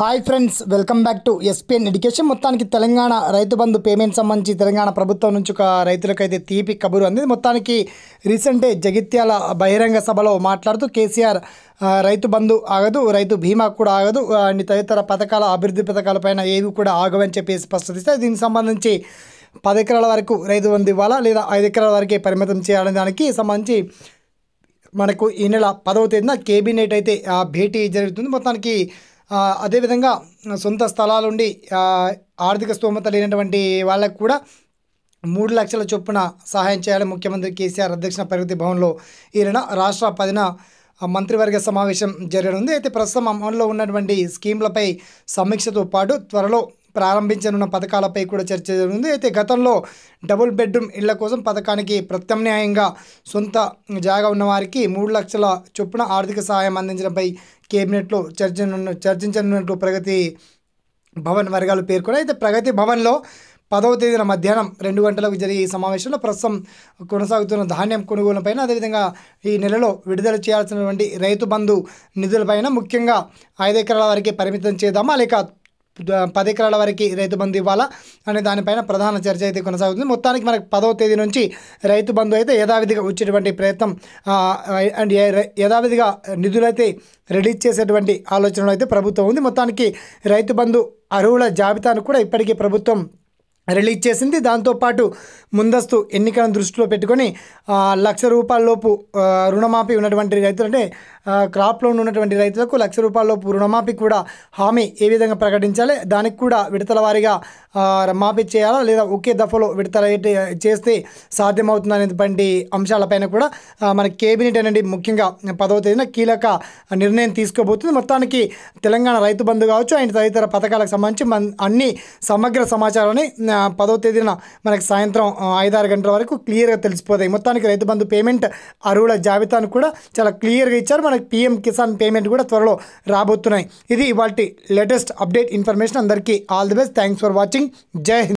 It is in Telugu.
hi friends welcome back to SPN education మొత్తానికి తెలంగాణ రైతు బంధు పేమెంట్ సంబంధించి తెలంగాణ ప్రభుత్వం నుంచి ఒక రైతులకైతే తీపి కబురు అంది మొత్తానికి రీసెంటే జగిత్యాల బహిరంగ సభలో మాట్లాడుతూ కేసీఆర్ రైతు బంధు ఆగదు రైతు బీమా కూడా ఆగదు అండ్ తదితర పథకాల అభివృద్ధి పథకాలపైన ఏవి కూడా ఆగవని చెప్పేసి స్పష్టత దీనికి సంబంధించి పది ఎకరాల వరకు రైతు బంధు ఇవ్వాలా లేదా ఐదు ఎకరాల వరకే పరిమితం చేయాలనే దానికి సంబంధించి మనకు ఈ నెల పదవ తేదీన కేబినెట్ అయితే భేటీ జరుగుతుంది మొత్తానికి అదేవిధంగా సొంత స్థలాలుండి ఆర్థిక స్తోమత లేనటువంటి వాళ్ళకు కూడా మూడు లక్షల చొప్పున సహాయం చేయాలని ముఖ్యమంత్రి కేసీఆర్ అధ్యక్షన ప్రగతి భవన్లో ఈయన రాష్ట్ర పదిన మంత్రివర్గ సమావేశం జరగనుంది అయితే ప్రస్తుతం అమల్లో ఉన్నటువంటి స్కీమ్లపై సమీక్షతో పాటు త్వరలో ప్రారంభించనున్న పథకాలపై కూడా చర్చ జరుగుతుంది అయితే గతంలో డబుల్ బెడ్రూమ్ ఇళ్ల కోసం పథకానికి ప్రత్యామ్నాయంగా సొంత జాగా ఉన్నవారికి మూడు లక్షల చొప్పున ఆర్థిక సహాయం అందించడంపై కేబినెట్లో చర్చ చర్చించనున్నట్లు ప్రగతి భవన్ వర్గాలు పేర్కొన్నాయి అయితే ప్రగతి భవన్లో పదవ తేదీన మధ్యాహ్నం రెండు గంటలకు జరిగే ఈ సమావేశంలో ప్రస్తుతం కొనసాగుతున్న ధాన్యం కొనుగోలుపైన అదేవిధంగా ఈ నెలలో విడుదల చేయాల్సినటువంటి రైతు బంధు నిధులపైన ముఖ్యంగా ఐదు ఎకరాల వరకే పరిమితం చేద్దామా లేక పది ఎకరాల వరకు రైతు బంధు ఇవ్వాలా అనే దానిపైన ప్రధాన చర్చ అయితే కొనసాగుతుంది మొత్తానికి మనకు పదవ తేదీ నుంచి రైతు బంధు అయితే యథావిధిగా వచ్చేటువంటి ప్రయత్నం అండ్ యథావిధిగా నిధులైతే రిలీజ్ చేసేటువంటి ఆలోచనలు అయితే ప్రభుత్వం ఉంది మొత్తానికి రైతు బంధు అర్హుల జాబితాను కూడా ఇప్పటికీ ప్రభుత్వం రిలీజ్ చేసింది దాంతోపాటు ముందస్తు ఎన్నికలను దృష్టిలో పెట్టుకొని లక్ష రూపాయలలోపు రుణమాఫీ ఉన్నటువంటి రైతులు అంటే క్రాప్ లోన్ ఉన్నటువంటి రైతులకు లక్ష రూపాయలలోపు రుణమాఫీ కూడా హామీ ఏ విధంగా ప్రకటించాలి దానికి కూడా విడతల వారీగా మాఫీ చేయాలా లేదా ఒకే దఫలో విడతల చేస్తే సాధ్యమవుతుందనేటువంటి అంశాలపైన కూడా మన కేబినెట్ అనేది ముఖ్యంగా పదవ తేదీన కీలక నిర్ణయం తీసుకోబోతుంది మొత్తానికి తెలంగాణ రైతు బంధు కావచ్చు అండ్ తదితర పథకాలకు సంబంధించి అన్ని సమగ్ర సమాచారాన్ని పదో తేదీన మనకి సాయంత్రం ఐదారు గంటల వరకు క్లియర్గా తెలిసిపోతాయి మొత్తానికి రైతు బంధు పేమెంట్ అరువుల జాబితాను కూడా చాలా క్లియర్గా ఇచ్చారు మనకి పీఎం కిసాన్ పేమెంట్ కూడా త్వరలో రాబోతున్నాయి ఇది ఇవాటి లేటెస్ట్ అప్డేట్ ఇన్ఫర్మేషన్ అందరికీ all the best thanks for watching జై హింద్